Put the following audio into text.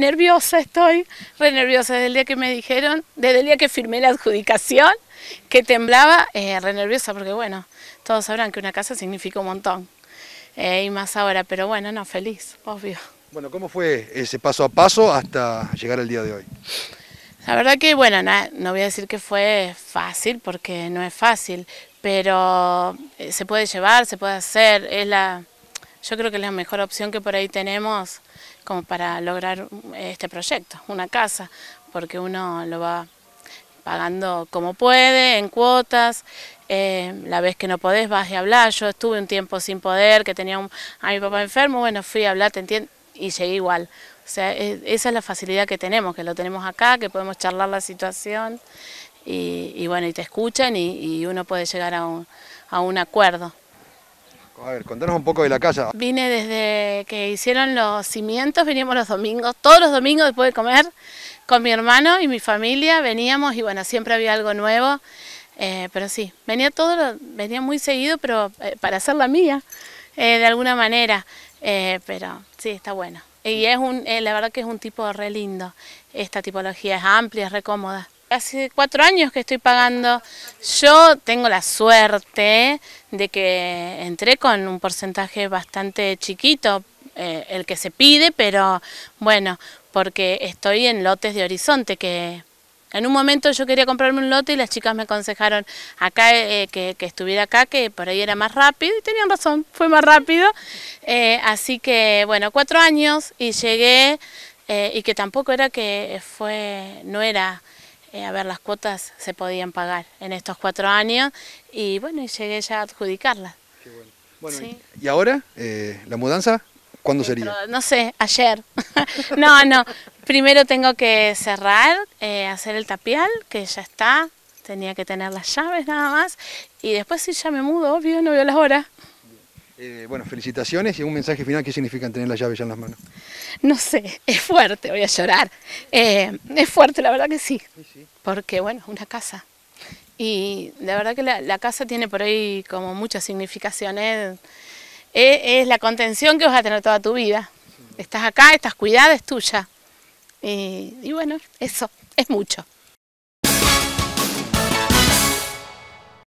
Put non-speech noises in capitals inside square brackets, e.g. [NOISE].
nerviosa estoy, re nerviosa desde el día que me dijeron, desde el día que firmé la adjudicación, que temblaba, eh, re nerviosa porque bueno, todos sabrán que una casa significa un montón. Eh, y más ahora, pero bueno, no, feliz, obvio. Bueno, ¿cómo fue ese paso a paso hasta llegar al día de hoy? La verdad que, bueno, no voy a decir que fue fácil, porque no es fácil, pero eh, se puede llevar, se puede hacer, es la, yo creo que es la mejor opción que por ahí tenemos como para lograr eh, este proyecto, una casa, porque uno lo va pagando como puede, en cuotas, eh, la vez que no podés vas y hablar yo estuve un tiempo sin poder, que tenía a mi papá enfermo, bueno, fui a hablar, te entiendo, y llegué igual. O sea, e, esa es la facilidad que tenemos, que lo tenemos acá, que podemos charlar la situación, y, bueno, y te escuchan y, uno puede llegar a un acuerdo. A ver, contanos un poco de la calle. Vine desde que hicieron los cimientos, veníamos los domingos, todos los domingos después de comer, con mi hermano y mi familia veníamos y bueno, siempre había algo nuevo, eh, pero sí, venía todo, venía muy seguido, pero eh, para hacer la mía, eh, de alguna manera, pero sí, está bueno. Y es un, la verdad que es un tipo re lindo, esta tipología es amplia, es re cómoda. Hace cuatro años que estoy pagando. Yo tengo la suerte de que entré con un porcentaje bastante chiquito, eh, el que se pide, pero bueno, porque estoy en lotes de Horizonte, que en un momento yo quería comprarme un lote y las chicas me aconsejaron acá eh, que, estuviera acá, que por ahí era más rápido, y tenían razón, fue más rápido. Eh, así que bueno, cuatro años y llegué, y que tampoco era que fue, no era eh, a ver, las cuotas se podían pagar en estos cuatro años y bueno, y llegué ya a adjudicarlas. bueno. ¿y, ahora eh, la mudanza? ¿Cuándo sería? No sé, ayer. [LAUGHS] no, no, primero tengo que cerrar, eh, hacer el tapial, que ya está, tenía que tener las llaves nada más, y después si ya me mudo, obvio, no veo las horas. Eh, bueno, felicitaciones y un mensaje final, ¿qué significa tener la llave ya en las manos? No sé, es fuerte, voy a llorar. Eh, es fuerte, la verdad que sí, porque bueno, una casa. Y la verdad que la, casa tiene por ahí como muchas significaciones. Eh, es, la contención que vas a tener toda tu vida. Estás acá, estás cuidada, es tuya. y bueno, eso, es mucho.